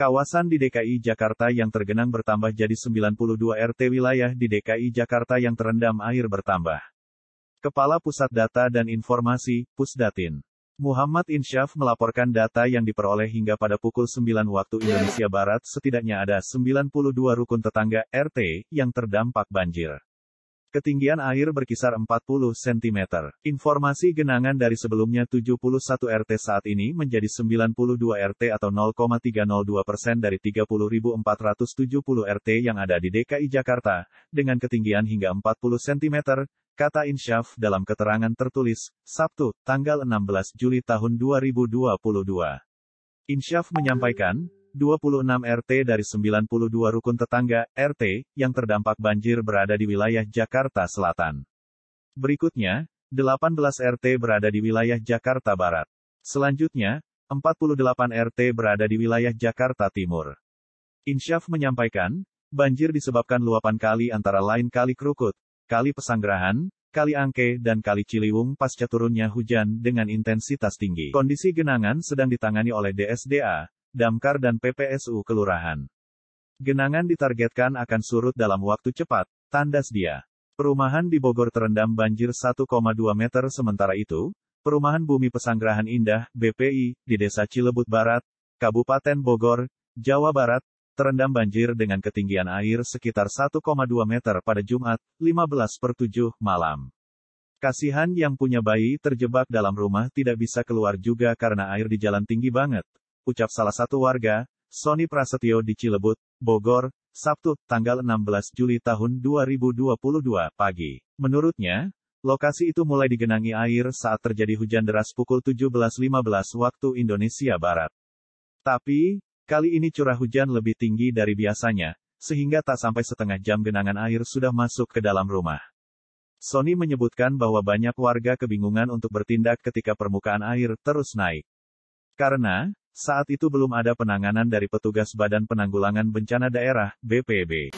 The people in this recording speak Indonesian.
Kawasan di DKI Jakarta yang tergenang bertambah jadi 92 RT wilayah di DKI Jakarta yang terendam air bertambah. Kepala Pusat Data dan Informasi, Pusdatin. Muhammad Insyaf melaporkan data yang diperoleh hingga pada pukul 9 waktu Indonesia Barat setidaknya ada 92 rukun tetangga RT yang terdampak banjir. Ketinggian air berkisar 40 cm. Informasi genangan dari sebelumnya 71 RT saat ini menjadi 92 RT atau 0,302 persen dari 30.470 RT yang ada di DKI Jakarta, dengan ketinggian hingga 40 cm, kata Insyaf dalam keterangan tertulis, Sabtu, tanggal 16 Juli tahun 2022. Insyaf menyampaikan, 26 RT dari 92 rukun tetangga, RT, yang terdampak banjir berada di wilayah Jakarta Selatan. Berikutnya, 18 RT berada di wilayah Jakarta Barat. Selanjutnya, 48 RT berada di wilayah Jakarta Timur. Insyaf menyampaikan, banjir disebabkan luapan kali antara lain Kali Krukut, Kali Pesanggerahan, Kali Angke dan Kali Ciliwung pasca turunnya hujan dengan intensitas tinggi. Kondisi genangan sedang ditangani oleh DSDA, damkar dan PPSU kelurahan. Genangan ditargetkan akan surut dalam waktu cepat, tandas dia. Perumahan di Bogor terendam banjir 1,2 meter sementara itu, Perumahan Bumi Pesanggerahan Indah, BPI, di Desa Cilebut Barat, Kabupaten Bogor, Jawa Barat, terendam banjir dengan ketinggian air sekitar 1,2 meter pada Jumat, 15 per 7 malam. Kasihan yang punya bayi terjebak dalam rumah tidak bisa keluar juga karena air di jalan tinggi banget ucap salah satu warga, Sony Prasetyo di Cilebut, Bogor, Sabtu, tanggal 16 Juli tahun 2022 pagi. Menurutnya, lokasi itu mulai digenangi air saat terjadi hujan deras pukul 17.15 waktu Indonesia Barat. Tapi, kali ini curah hujan lebih tinggi dari biasanya, sehingga tak sampai setengah jam genangan air sudah masuk ke dalam rumah. Sony menyebutkan bahwa banyak warga kebingungan untuk bertindak ketika permukaan air terus naik. Karena, saat itu belum ada penanganan dari petugas Badan Penanggulangan Bencana Daerah, BPB.